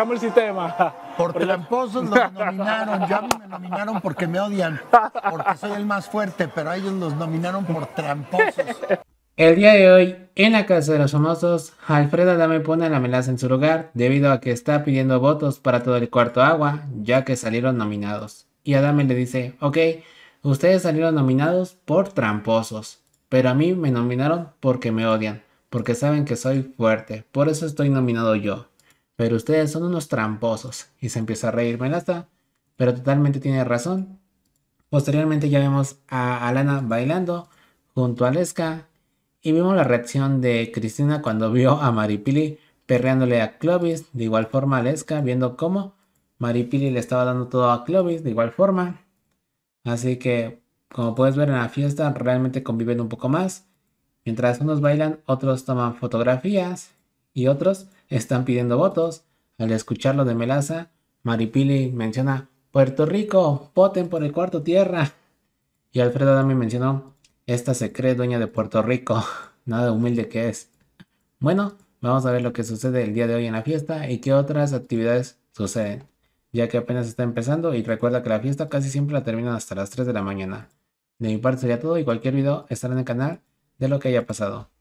amo el sistema. Por, tramposos los nominaron. Ya me nominaron porque me odian, porque soy el más fuerte, pero ellos los nominaron por tramposos. El día de hoy, en la Casa de los Famosos, Alfredo Adame pone la melaza en su lugar debido a que está pidiendo votos para todo el cuarto agua, ya que salieron nominados. Y Adame le dice, ok, ustedes salieron nominados por tramposos, pero a mí me nominaron porque me odian, porque saben que soy fuerte, por eso estoy nominado yo. Pero ustedes son unos tramposos. Y se empieza a reír Melasta. Pero totalmente tiene razón. Posteriormente ya vemos a Alana bailando junto a Leska. Y vimos la reacción de Cristina cuando vio a Maripili perreándole a Clovis. De igual forma a Leska viendo cómo Maripili le estaba dando todo a Clovis. De igual forma. Así que como puedes ver en la fiesta realmente conviven un poco más. Mientras unos bailan, otros toman fotografías y otros están pidiendo votos. Al escuchar lo de Melaza, Maripili menciona Puerto Rico, voten por el cuarto tierra. Y Alfredo también mencionó, esta se cree dueña de Puerto Rico, nada humilde que es. Bueno, vamos a ver lo que sucede el día de hoy en la fiesta y qué otras actividades suceden, ya que apenas está empezando y recuerda que la fiesta casi siempre la terminan hasta las 3 de la mañana. De mi parte sería todo y cualquier video estará en el canal de lo que haya pasado.